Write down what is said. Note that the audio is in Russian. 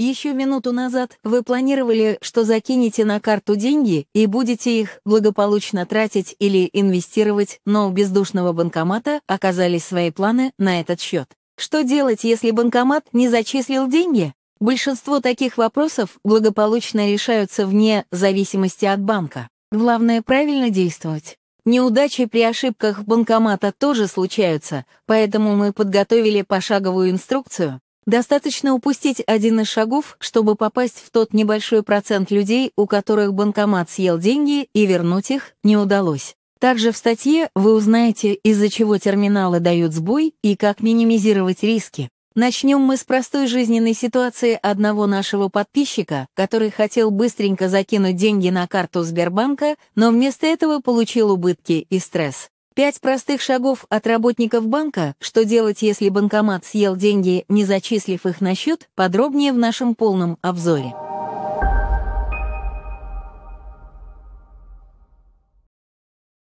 Еще минуту назад вы планировали, что закинете на карту деньги и будете их благополучно тратить или инвестировать, но у бездушного банкомата оказались свои планы на этот счет. Что делать, если банкомат не зачислил деньги? Большинство таких вопросов благополучно решаются вне зависимости от банка. Главное правильно действовать. Неудачи при ошибках банкомата тоже случаются, поэтому мы подготовили пошаговую инструкцию, Достаточно упустить один из шагов, чтобы попасть в тот небольшой процент людей, у которых банкомат съел деньги и вернуть их не удалось. Также в статье вы узнаете, из-за чего терминалы дают сбой и как минимизировать риски. Начнем мы с простой жизненной ситуации одного нашего подписчика, который хотел быстренько закинуть деньги на карту Сбербанка, но вместо этого получил убытки и стресс. Пять простых шагов от работников банка, что делать, если банкомат съел деньги, не зачислив их на счет, подробнее в нашем полном обзоре.